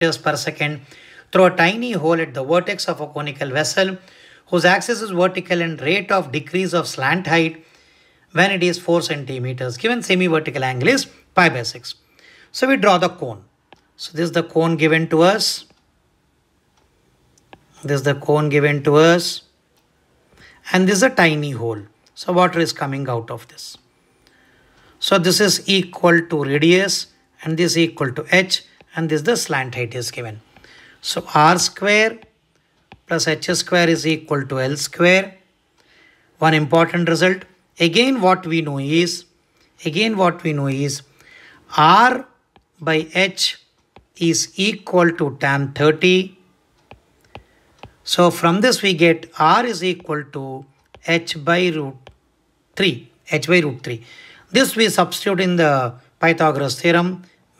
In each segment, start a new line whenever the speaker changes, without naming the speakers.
per second through a tiny hole at the vertex of a conical vessel whose axis is vertical and rate of decrease of slant height when it is 4 centimeters. Given semi-vertical angle is pi by 6. So we draw the cone. So this is the cone given to us. This is the cone given to us. And this is a tiny hole. So water is coming out of this. So this is equal to radius and this is equal to h and this the slant height is given. So r square plus h square is equal to l square. One important result again what we know is again what we know is r by h is equal to tan 30. So from this we get r is equal to h by root 3 h by root 3. This we substitute in the Pythagoras theorem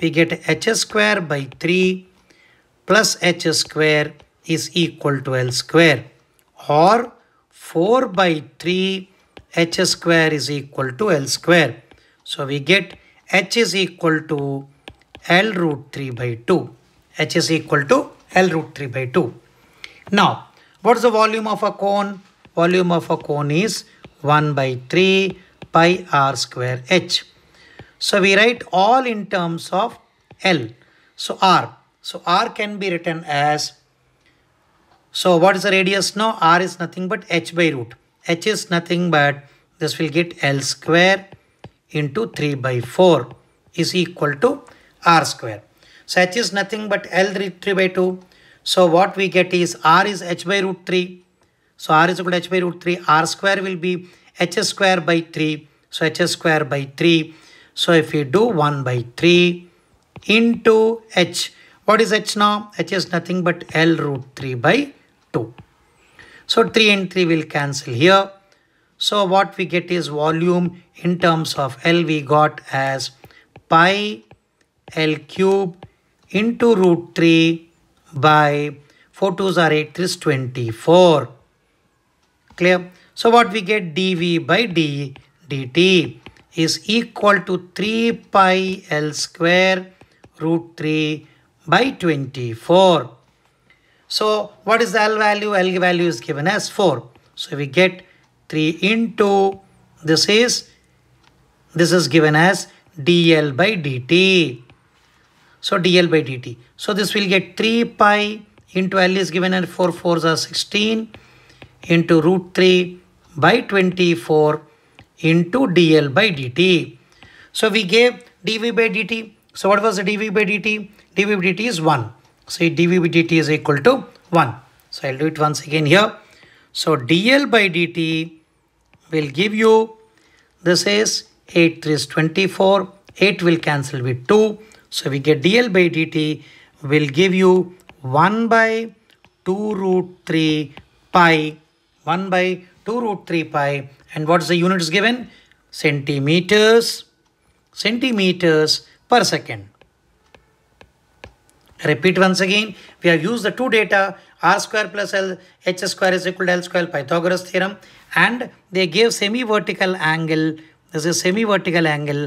we get h square by 3 plus h square is equal to L square or 4 by 3 h square is equal to L square. So we get h is equal to L root 3 by 2. h is equal to L root 3 by 2. Now, what's the volume of a cone? Volume of a cone is 1 by 3 pi r square h. So we write all in terms of L. So R. So R can be written as, so what is the radius now? R is nothing but h by root. h is nothing but this will get L square into 3 by 4 is equal to R square. So h is nothing but L 3 by 2. So what we get is R is h by root 3. So R is equal to h by root 3. R square will be h square by 3. So h square by 3 so if we do 1 by 3 into h. What is h now? h is nothing but L root 3 by 2. So 3 and 3 will cancel here. So what we get is volume in terms of L we got as pi L cube into root 3 by 4 2s are 8 is 24. Clear? So what we get dV by d dt is equal to 3 pi L square root 3 by 24. So what is the L value? L value is given as 4. So we get 3 into this is this is given as dl by dt. So dl by dt. So this will get 3 pi into L is given as 4 4s are 16 into root 3 by 24 into dl by dt. So we gave dv by dt. So what was the dv by dt? dv by dt is 1. So dv by dt is equal to 1. So I'll do it once again here. So dl by dt will give you, this is 8, 3 is 24, 8 will cancel with 2. So we get dl by dt will give you 1 by 2 root 3 pi 1 by 2 root 3 pi and what's the unit is given? Centimeters, centimeters per second. Repeat once again, we have used the two data r square plus l h square is equal to l square Pythagoras theorem and they gave semi-vertical angle, this is semi-vertical angle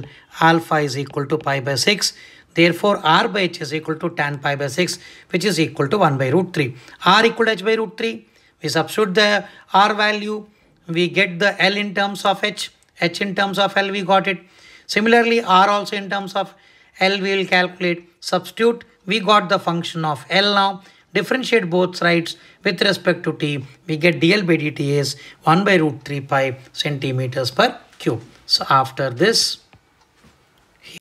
alpha is equal to pi by 6. Therefore, r by h is equal to tan pi by 6 which is equal to 1 by root 3. r equal to h by root 3 we substitute the R value. We get the L in terms of H. H in terms of L we got it. Similarly, R also in terms of L we will calculate. Substitute, we got the function of L now. Differentiate both sides with respect to t. We get dl by dt is 1 by root 3 pi centimeters per cube. So after this,